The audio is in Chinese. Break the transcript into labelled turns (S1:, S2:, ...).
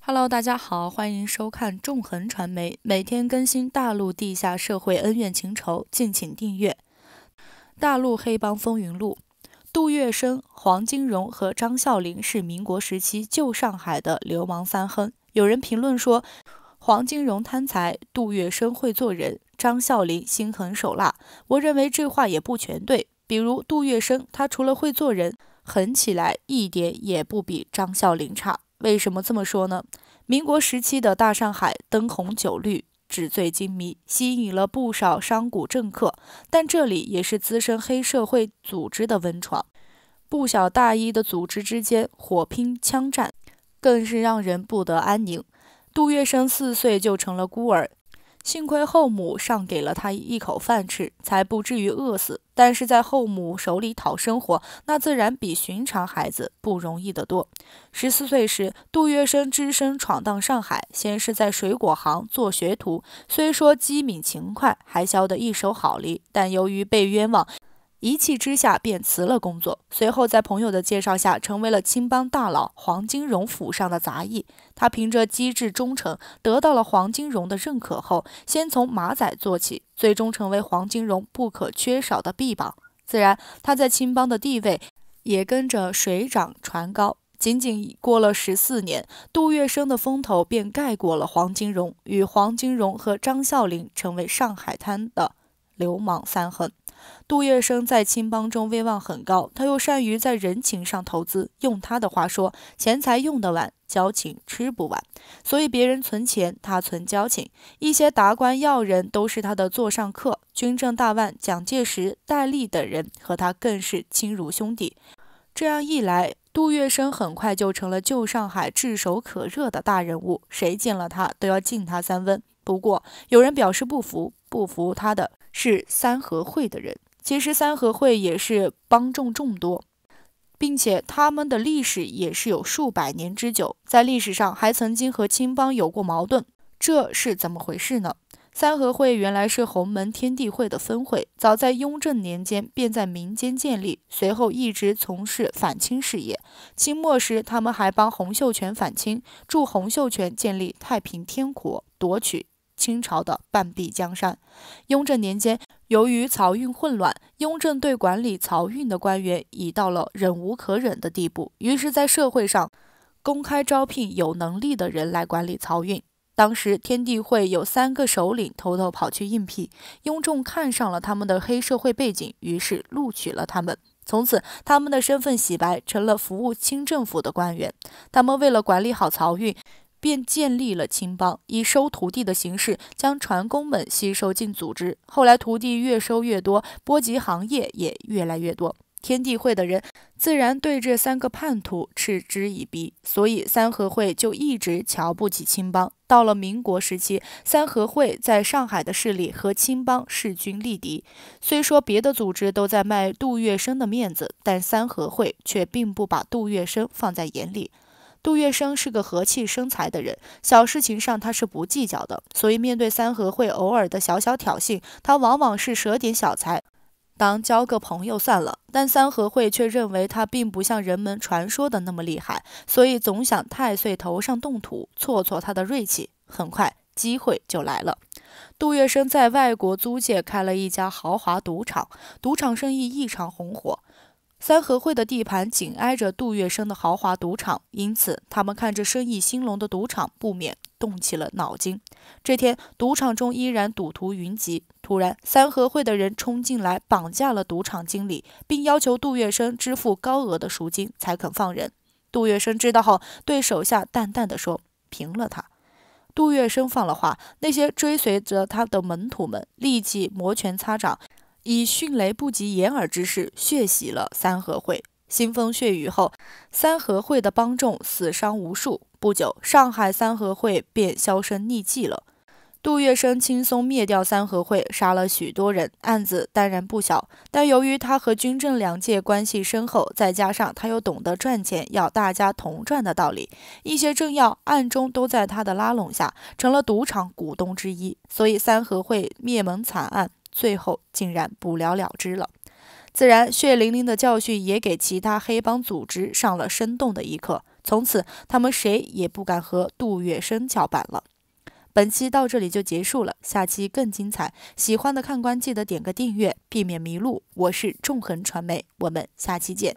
S1: Hello，大家好，欢迎收看纵横传媒，每天更新大陆地下社会恩怨情仇，敬请订阅《大陆黑帮风云录》。杜月笙、黄金荣和张啸林是民国时期旧上海的流氓三亨。有人评论说，黄金荣贪财，杜月笙会做人，张啸林心狠手辣。我认为这话也不全对。比如杜月笙，他除了会做人，狠起来一点也不比张啸林差。为什么这么说呢？民国时期的大上海灯红酒绿、纸醉金迷，吸引了不少商贾政客，但这里也是滋生黑社会组织的温床。不小大一的组织之间火拼枪战，更是让人不得安宁。杜月笙四岁就成了孤儿。幸亏后母尚给了他一口饭吃，才不至于饿死。但是在后母手里讨生活，那自然比寻常孩子不容易得多。十四岁时，杜月笙只身闯荡上海，先是在水果行做学徒。虽说机敏勤快，还削得一手好梨，但由于被冤枉。一气之下便辞了工作，随后在朋友的介绍下，成为了青帮大佬黄金荣府上的杂役。他凭着机智忠诚，得到了黄金荣的认可后，先从马仔做起，最终成为黄金荣不可缺少的臂膀。自然，他在青帮的地位也跟着水涨船高。仅仅过了十四年，杜月笙的风头便盖过了黄金荣，与黄金荣和张啸林成为上海滩的流氓三横。杜月笙在青帮中威望很高，他又善于在人情上投资。用他的话说：“钱财用得完，交情吃不完。”所以别人存钱，他存交情。一些达官要人都是他的座上客，军政大腕蒋介石、戴笠等人和他更是亲如兄弟。这样一来，杜月笙很快就成了旧上海炙手可热的大人物，谁见了他都要敬他三分。不过，有人表示不服，不服他的。是三合会的人。其实三合会也是帮众众多，并且他们的历史也是有数百年之久，在历史上还曾经和青帮有过矛盾，这是怎么回事呢？三合会原来是洪门天地会的分会，早在雍正年间便在民间建立，随后一直从事反清事业。清末时，他们还帮洪秀全反清，助洪秀全建立太平天国，夺取。清朝的半壁江山。雍正年间，由于漕运混乱，雍正对管理漕运的官员已到了忍无可忍的地步。于是，在社会上公开招聘有能力的人来管理漕运。当时，天地会有三个首领偷偷跑去应聘，雍正看上了他们的黑社会背景，于是录取了他们。从此，他们的身份洗白，成了服务清政府的官员。他们为了管理好漕运。便建立了青帮，以收徒弟的形式将船工们吸收进组织。后来徒弟越收越多，波及行业也越来越多。天地会的人自然对这三个叛徒嗤之以鼻，所以三合会就一直瞧不起青帮。到了民国时期，三合会在上海的势力和青帮势均力敌。虽说别的组织都在卖杜月笙的面子，但三合会却并不把杜月笙放在眼里。杜月笙是个和气生财的人，小事情上他是不计较的，所以面对三合会偶尔的小小挑衅，他往往是舍点小财，当交个朋友算了。但三合会却认为他并不像人们传说的那么厉害，所以总想太岁头上动土，挫挫他的锐气。很快，机会就来了，杜月笙在外国租界开了一家豪华赌场，赌场生意异常红火。三合会的地盘紧挨着杜月笙的豪华赌场，因此他们看着生意兴隆的赌场，不免动起了脑筋。这天，赌场中依然赌徒云集。突然，三合会的人冲进来，绑架了赌场经理，并要求杜月笙支付高额的赎金才肯放人。杜月笙知道后，对手下淡淡的说：“平了他。”杜月笙放了话，那些追随着他的门徒们立即摩拳擦掌。以迅雷不及掩耳之势血洗了三合会，腥风血雨后，三合会的帮众死伤无数。不久，上海三合会便销声匿迹了。杜月笙轻松灭掉三合会，杀了许多人，案子当然不小。但由于他和军政两界关系深厚，再加上他又懂得赚钱要大家同赚的道理，一些政要暗中都在他的拉拢下成了赌场股东之一。所以，三合会灭门惨案。最后竟然不了了之了，自然血淋淋的教训也给其他黑帮组织上了生动的一课，从此他们谁也不敢和杜月笙叫板了。本期到这里就结束了，下期更精彩。喜欢的看官记得点个订阅，避免迷路。我是纵横传媒，我们下期见。